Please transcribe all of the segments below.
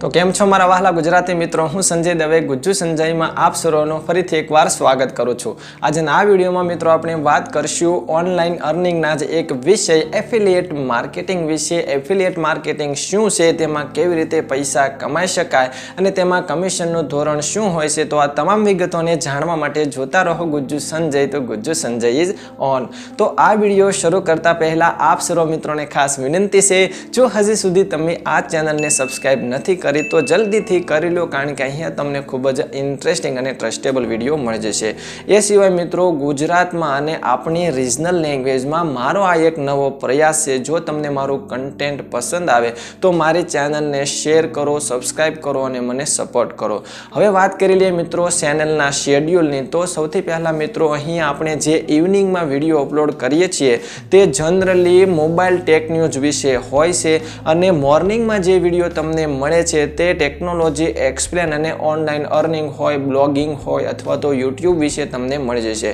તો કેમ છો મારા વહાલા ગુજરાતી મિત્રો હું સંજય દવે ગુજ્જુ સંજયમાં આપ સર્વનું ફરીથી એકવાર સ્વાગત કરું છું આજના આ વિડીયોમાં મિત્રો આપણે વાત કરશું ઓનલાઈન અર્નિંગના જ એક વિષય એફિલિએટ માર્કેટિંગ વિશે એફિલિએટ માર્કેટિંગ શું છે તેમાં કેવી રીતે પૈસા કમાઈ શકાય અને તેમાં કમિશનનું ધોરણ શું હોય છે તો આ તમામ વિગતોને જાણવા માટે જોતા રહો ગુજ્જુ સંજય તો ગુજ્જુ સંજય ઇઝ ઓન તો આ વિડીયો શરૂ કરતા પહેલાં આપ સર્વ મિત્રોને ખાસ વિનંતી છે જો હજી સુધી તમે આ ચેનલને સબસ્ક્રાઈબ નથી કરી કરી તો જલ્દીથી કરી લો કારણ કે અહીંયા તમને ખૂબ જ ઇન્ટરેસ્ટિંગ અને ટ્રસ્ટેબલ વિડીયો મળી જશે એ સિવાય મિત્રો ગુજરાતમાં અને આપણી રિજનલ લેંગ્વેજમાં મારો આ એક નવો પ્રયાસ છે જો તમને મારું કન્ટેન્ટ પસંદ આવે તો મારી ચેનલને શેર કરો સબસ્ક્રાઈબ કરો અને મને સપોર્ટ કરો હવે વાત કરી લઈએ મિત્રો ચેનલના શેડ્યુલની તો સૌથી પહેલાં મિત્રો અહીં આપણે જે ઇવનિંગમાં વિડીયો અપલોડ કરીએ છીએ તે જનરલી મોબાઈલ ટેક ન્યૂઝ વિશે હોય છે અને મોર્નિંગમાં જે વિડીયો તમને મળે છે છે તે ટેકનોલોજી એક્સપ્લેન અને ઓનલાઈન અર્નિંગ હોય બ્લોગિંગ હોય અથવા તો યુટ્યુબ વિશે તમને મળી જશે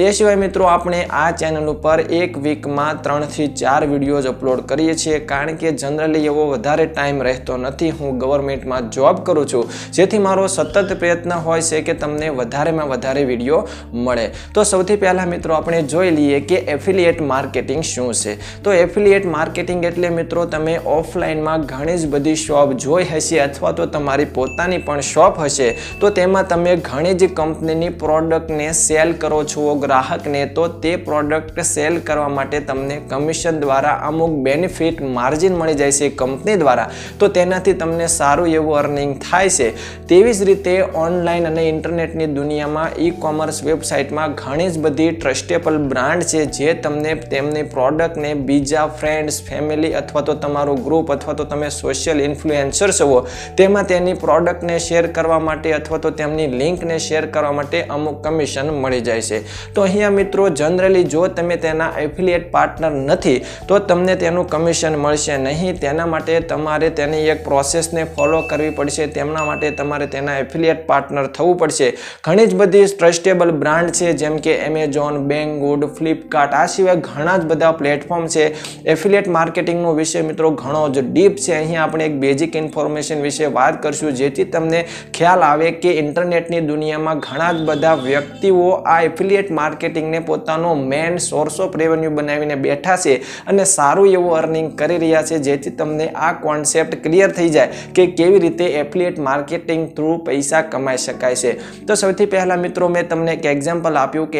તે સિવાય મિત્રો આપણે આ ચેનલ ઉપર એક વીકમાં ત્રણથી ચાર વિડીયોઝ અપલોડ કરીએ છીએ કારણ કે જનરલી એવો વધારે ટાઈમ રહેતો નથી હું ગવર્મેન્ટમાં જોબ કરું છું જેથી મારો સતત પ્રયત્ન હોય છે કે તમને વધારેમાં વધારે વિડીયો મળે તો સૌથી પહેલાં મિત્રો આપણે જોઈ લઈએ કે એફિલિએટ માર્કેટિંગ શું છે તો એફિલિએટ માર્કેટિંગ એટલે મિત્રો તમે ઓફલાઈનમાં ઘણી જ બધી શોપ જોઈ હશે હશે અથવા તો તમારી પોતાની પણ શોપ હશે તો તેમાં તમે ઘણી જ કંપનીની પ્રોડક્ટને સેલ કરો છો ગ્રાહકને તો તે પ્રોડક્ટ સેલ કરવા માટે તમને કમિશન દ્વારા અમુક બેનિફિટ માર્જિન મળી જાય છે કંપની દ્વારા તો તેનાથી તમને સારું એવું અર્નિંગ થાય છે તેવી જ રીતે ઓનલાઈન અને ઇન્ટરનેટની દુનિયામાં ઈ કોમર્સ વેબસાઇટમાં ઘણી જ બધી ટ્રસ્ટેબલ બ્રાન્ડ છે જે તમને તેમની પ્રોડક્ટને બીજા ફ્રેન્ડ્સ ફેમિલી અથવા તો તમારું ગ્રુપ અથવા તો તમે સોશિયલ ઇન્ફ્લુએન્સર છો જુઓ તેમાં તેની પ્રોડક્ટને શેર કરવા માટે અથવા તો તેમની લિંકને શેર કરવા માટે અમુક કમિશન મળી જાય છે તો અહીંયા મિત્રો જનરલી જો તમે તેના એફિલિએટ પાર્ટનર નથી તો તમને તેનું કમિશન મળશે નહીં તેના માટે તમારે તેની એક પ્રોસેસને ફોલો કરવી પડશે તેમના માટે તમારે તેના એફિલિએટ પાર્ટનર થવું પડશે ઘણી જ બધી ટ્રસ્ટેબલ બ્રાન્ડ છે જેમ કે એમેઝોન બેંગવુડ ફ્લિપકાર્ટ આ સિવાય ઘણા જ બધા પ્લેટફોર્મ છે એફિલિએટ માર્કેટિંગનો વિષય મિત્રો ઘણો જ ડીપ છે અહીંયા આપણે એક બેઝિક ઇન્ફોર્મેશન ઇન્ફોર્મેશન વિશે વાત કરશું જેથી તમને ખ્યાલ આવે કે ઇન્ટરનેટની દુનિયામાં ઘણા જ બધા વ્યક્તિઓ આ એફિલિએટ માર્કેટિંગને પોતાનો મેન સોર્સ ઓફ રેવન્યુ બનાવીને બેઠા છે અને સારું એવું અર્નિંગ કરી રહ્યા છે જેથી તમને આ કોન્સેપ્ટ ક્લિયર થઈ જાય કે કેવી રીતે એફિલિએટ માર્કેટિંગ થ્રુ પૈસા કમાઈ શકાય છે તો સૌથી પહેલાં મિત્રો મેં તમને એક એક્ઝામ્પલ આપ્યું કે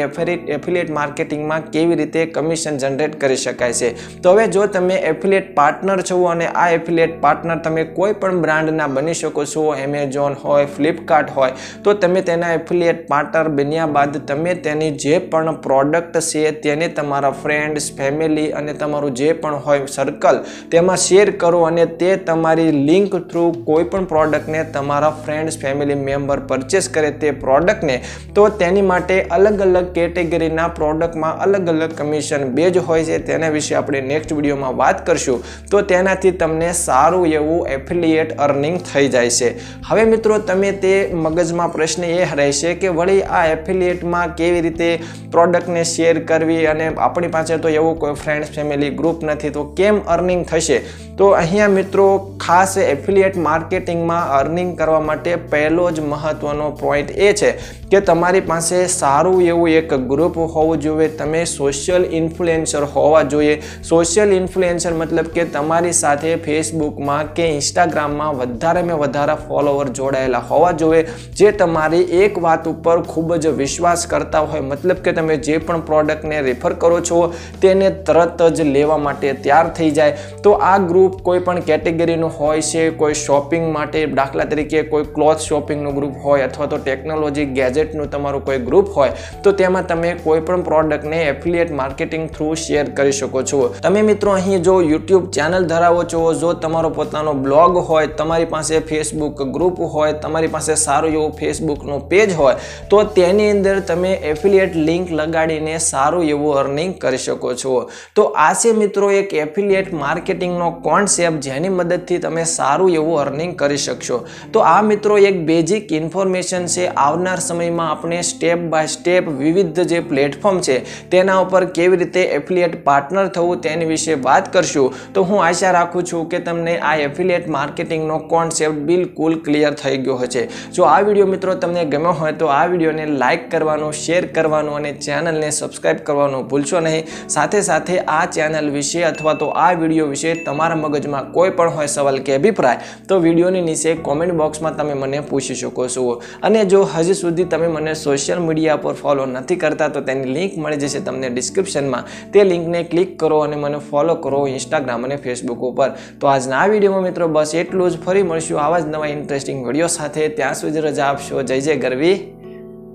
એફિલિએટ માર્કેટિંગમાં કેવી રીતે કમિશન જનરેટ કરી શકાય છે તો હવે જો તમે એફિલિએટ પાર્ટનર છો અને આ એફિલિએટ પાર્ટનર તમે કોઈ પણ બ્રાન્ડના બની શકો છો એમેઝોન હોય ફ્લિપકાર્ટ હોય તો તમે તેના એફિલિયેટ પાર્ટનર બન્યા બાદ તમે તેની જે પણ પ્રોડક્ટ છે તેને તમારા ફ્રેન્ડ્સ ફેમિલી અને તમારું જે પણ હોય સર્કલ તેમાં શેર કરો અને તે તમારી લિંક થ્રુ કોઈ પણ પ્રોડક્ટને તમારા ફ્રેન્ડ્સ ફેમિલી મેમ્બર પરચેસ કરે તે પ્રોડક્ટને તો તેની માટે અલગ અલગ કેટેગરીના પ્રોડક્ટમાં અલગ અલગ કમિશન બે જ હોય છે તેના વિશે આપણે નેક્સ્ટ વિડીયોમાં વાત કરશું તો તેનાથી તમને સારું એવું એફિલિયેટ અર્નિંગ થઈ જાય છે હવે મિત્રો તમે તે મગજમાં પ્રશ્ન એ રહેશે કે વળી આ એફિલિએટમાં કેવી રીતે પ્રોડક્ટને શેર કરવી અને આપણી પાસે તો એવો કોઈ ફ્રેન્ડ્સ ફેમિલી ગ્રુપ નથી તો કેમ અર્નિંગ થશે તો અહીંયા મિત્રો ખાસ એફિલિએટ માર્કેટિંગમાં અર્નિંગ કરવા માટે પહેલો જ મહત્ત્વનો પોઈન્ટ એ છે કે તમારી પાસે સારું એવું એક ગ્રુપ હોવું જોઈએ તમે સોશિયલ ઇન્ફ્લુએન્સર હોવા જોઈએ સોશિયલ ઇન્ફ્લુએન્સર મતલબ કે તમારી સાથે ફેસબુકમાં કે ઇન્સ્ટાગ્રામમાં વધારેમાં વધારે ફોલોવર જોડાયેલા હોવા જોઈએ જે તમારી એક વાત ઉપર ખૂબ જ વિશ્વાસ કરતા હોય મતલબ કે તમે જે પણ પ્રોડક્ટને રેફર કરો છો તેને તરત જ લેવા માટે તૈયાર થઈ જાય તો આ ગ્રુપ ગ્રુપ કોઈ પણ કેટેગરીનું હોય છે કોઈ શોપિંગ માટે દાખલા તરીકે કોઈ ક્લોથ શોપિંગનું ગ્રુપ હોય અથવા તો ટેકનોલોજી ગેજેટનું તમારું કોઈ ગ્રુપ હોય તો તેમાં તમે કોઈ પણ પ્રોડક્ટને એફિલિયેટ માર્કેટિંગ થ્રુ શેર કરી શકો છો તમે મિત્રો અહીં જો યુટ્યુબ ચેનલ ધરાવો છો જો તમારો પોતાનો બ્લોગ હોય તમારી પાસે ફેસબુક ગ્રુપ હોય તમારી પાસે સારું એવું ફેસબુકનું પેજ હોય તો તેની અંદર તમે એફિલિયેટ લિંક લગાડીને સારું એવું અર્નિંગ કરી શકો છો તો આ છે મિત્રો એક એફિલિયેટ માર્કેટિંગનો કોણ ત્રણ જેની મદદથી તમે સારું એવું અર્નિંગ કરી શકશો તો આ મિત્રો એક બેઝિક ઇન્ફોર્મેશન છે આવનાર સમયમાં આપણે સ્ટેપ બાય સ્ટેપ વિવિધ જે પ્લેટફોર્મ છે તેના ઉપર કેવી રીતે એફિલિએટ પાર્ટનર થવું તેની વિશે વાત કરશું તો હું આશા રાખું છું કે તમને આ એફિલિએટ માર્કેટિંગનો કોન્સેપ્ટ બિલકુલ ક્લિયર થઈ ગયો હશે જો આ વિડીયો મિત્રો તમને ગમ્યો હોય તો આ વિડીયોને લાઇક કરવાનું શેર કરવાનું અને ચેનલને સબસ્ક્રાઈબ કરવાનું ભૂલશો નહીં સાથે સાથે આ ચેનલ વિશે અથવા તો આ વિડીયો વિશે તમારા મગજમાં કોઈ પણ હોય સવાલ કે અભિપ્રાય તો વિડીયોની નીચે કોમેન્ટ બોક્સમાં તમે મને પૂછી શકો છો અને જો હજી સુધી તમે મને સોશિયલ મીડિયા પર ફોલો નથી કરતા તો તેની લિંક મળી જશે તમને ડિસ્ક્રિપ્શનમાં તે લિંકને ક્લિક કરો અને મને ફોલો કરો ઇન્સ્ટાગ્રામ અને ફેસબુક ઉપર તો આજના આ વિડીયોમાં મિત્રો બસ એટલું જ ફરી મળશું આવા જ નવા ઇન્ટરેસ્ટિંગ વિડીયો સાથે ત્યાં સુધી રજા આપશો જય જય ગરવી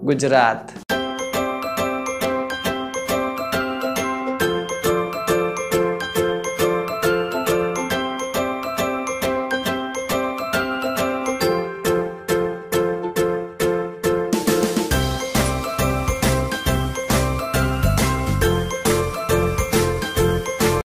ગુજરાત